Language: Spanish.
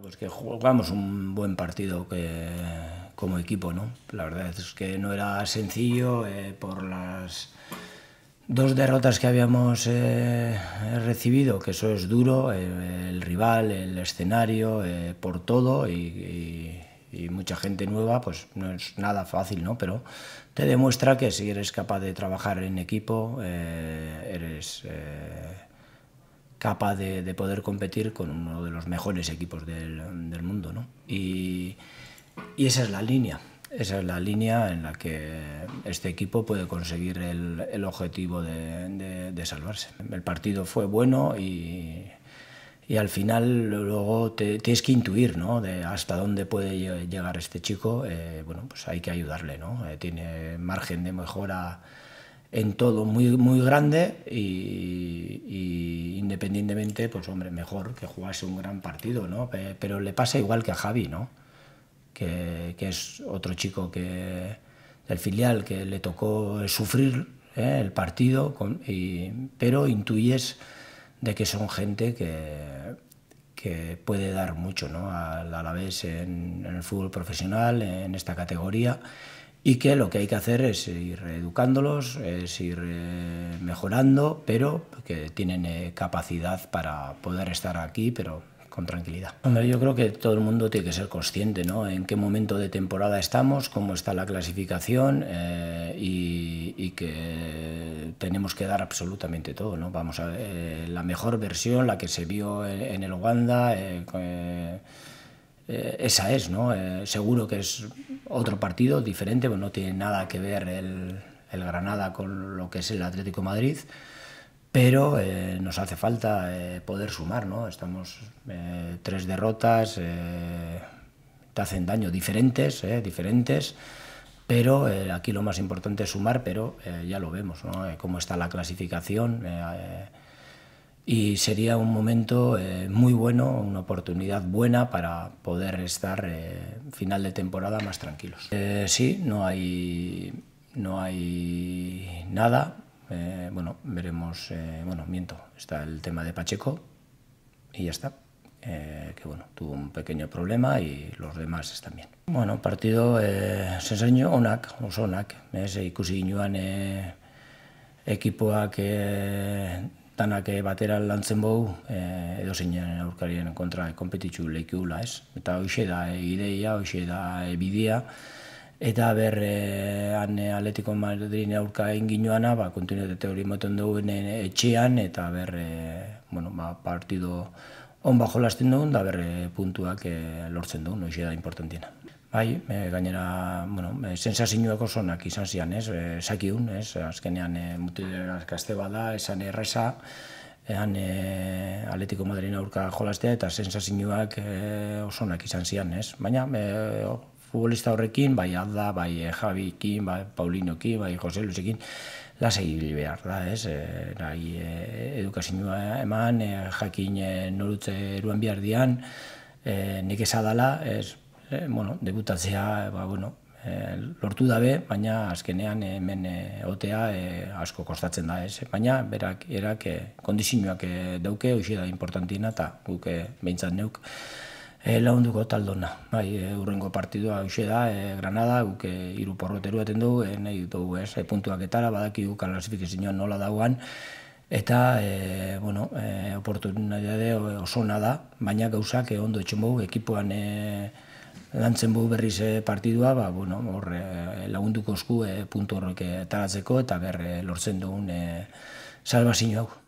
Pues que jugamos un buen partido que, como equipo, ¿no? La verdad es que no era sencillo eh, por las dos derrotas que habíamos eh, recibido, que eso es duro, eh, el rival, el escenario, por todo y, y, mucha gente nueva, pues no es nada fácil, ¿no? Pero te demuestra que si eres capaz de trabajar en equipo, eres capaz de, poder competir con uno de los mejores equipos del, mundo. ¿no? Y, esa es la línea, esa es la línea en la que este equipo puede conseguir el, objetivo de, salvarse. El partido fue bueno y, al final luego tienes que intuir ¿no? de hasta dónde puede llegar este chico. Eh, bueno, pues hay que ayudarle, ¿no? Eh, tiene margen de mejora en todo muy, muy grande y independientemente, pues hombre, mejor que jugase un gran partido, ¿no? Pero le pasa igual que a Javi, ¿no? Que, es otro chico que, del filial que le tocó sufrir ¿eh? el partido, y, pero intuyes de que son gente que, que puede dar mucho ¿no? la vez en, en el fútbol profesional, en esta categoría, y que lo que hay que hacer es ir educándolos, es ir eh, mejorando, pero que tienen eh, capacidad para poder estar aquí, pero con tranquilidad. yo creo que todo el mundo tiene que ser consciente, En qué momento de temporada estamos, cómo está la clasificación eh, y, que tenemos que dar absolutamente todo, ¿no? Vamos a la mejor versión, la que se vio en, el Wanda. Eh, esa es, ¿no? Eh, seguro que es otro partido diferente, pues no tiene nada que ver el, Granada con lo que es el Atlético Madrid, pero eh, nos hace falta poder sumar, ¿no? Estamos tres derrotas, te hacen daño diferentes, diferentes. Pero aquí lo más importante es sumar, pero ya lo vemos, ¿no? cómo está la clasificación, y sería un momento eh, muy bueno, una oportunidad buena para poder estar eh, final de temporada más tranquilos. Eh, sí, no hay, no hay nada. bueno, veremos, bueno, miento, está el tema de Pacheco y ya está. que bueno, tuvo un pequeño problema y los demás están bien. Bueno, partido se enseñó onak, oso onak, Es ikusi que que... danak eh, batera lantzen bau, e, eh, edo zein aurkarien kontra e, ez? Eta hoxe da e, ideia, hoxe da bidea, eta ber, e, ane Atletico Madrid aurka egin ba, kontinuetete hori moten duen etxean, eta ber, bueno, ba, partido onba lasten duen, da ber, puntuak lortzen duen, hoxe da importantiena. Bai, e, gainera, bueno, e, eh, sensazioak oso izan zian, ez? Eh, sakidun, ez? Azkenean eh mutilera bada, esan erresa, ehan eh Atletico Madriden aurka jolastea eta sensazioak e, eh, oso izan zian, ez? Baina e, futbolista horrekin, bai Alda, bai Javikin, bai Paulinoki, bai Jose Luisekin la behar, da, ez? Eh, nai e, eman, e, jakin e, norutze eruan biardian, eh nik esa dala, Eh, bueno, debutatzea, eh, ba, bueno, e, lortu dabe, baina azkenean hemen otea e, asko kostatzen da, ez? Baina, berak, erak, e, kondizinoak e, dauke, hoxe da importantina, eta guk e, behintzat neuk, e, launduko taldona. Bai, e, urrengo partidua hoxe da, e, Granada, guk hiru porroteru eten du, e, nahi dugu, ez, puntuak etara, badaki guk nola dagoan, eta e, bueno, e, oportunidade oso da, baina gauzak e, ondo etxemogu, ekipoan ekipuan, e lantzen bau berriz eh, partidua, ba, bueno, hor, eh, lagunduko osku eh, puntu horrek taratzeko eta ber lortzen dugun e, salbazio